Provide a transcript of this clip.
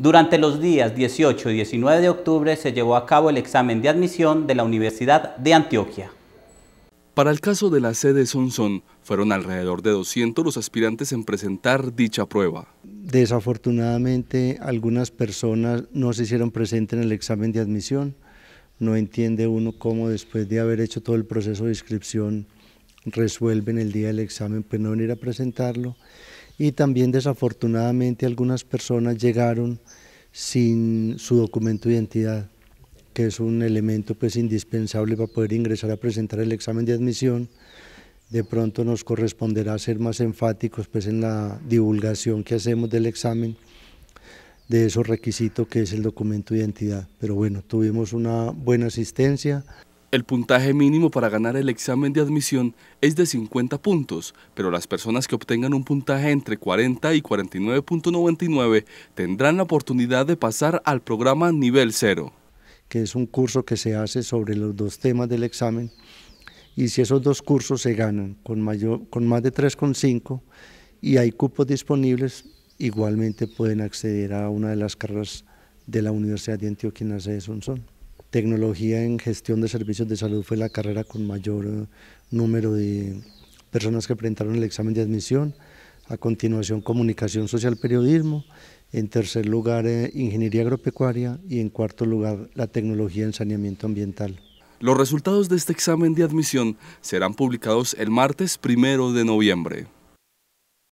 Durante los días 18 y 19 de octubre se llevó a cabo el examen de admisión de la Universidad de Antioquia. Para el caso de la sede Sonson, fueron alrededor de 200 los aspirantes en presentar dicha prueba. Desafortunadamente, algunas personas no se hicieron presentes en el examen de admisión. No entiende uno cómo después de haber hecho todo el proceso de inscripción resuelven el día del examen, pues no venir a presentarlo y también desafortunadamente algunas personas llegaron sin su documento de identidad, que es un elemento pues indispensable para poder ingresar a presentar el examen de admisión. De pronto nos corresponderá ser más enfáticos pues en la divulgación que hacemos del examen de esos requisitos que es el documento de identidad. Pero bueno, tuvimos una buena asistencia. El puntaje mínimo para ganar el examen de admisión es de 50 puntos, pero las personas que obtengan un puntaje entre 40 y 49.99 tendrán la oportunidad de pasar al programa Nivel Cero. Que es un curso que se hace sobre los dos temas del examen y si esos dos cursos se ganan con, mayor, con más de 3,5 y hay cupos disponibles, igualmente pueden acceder a una de las carreras de la Universidad de Antioquia en la tecnología en gestión de servicios de salud fue la carrera con mayor eh, número de personas que presentaron el examen de admisión. A continuación, comunicación social periodismo. En tercer lugar, eh, ingeniería agropecuaria. Y en cuarto lugar, la tecnología en saneamiento ambiental. Los resultados de este examen de admisión serán publicados el martes primero de noviembre.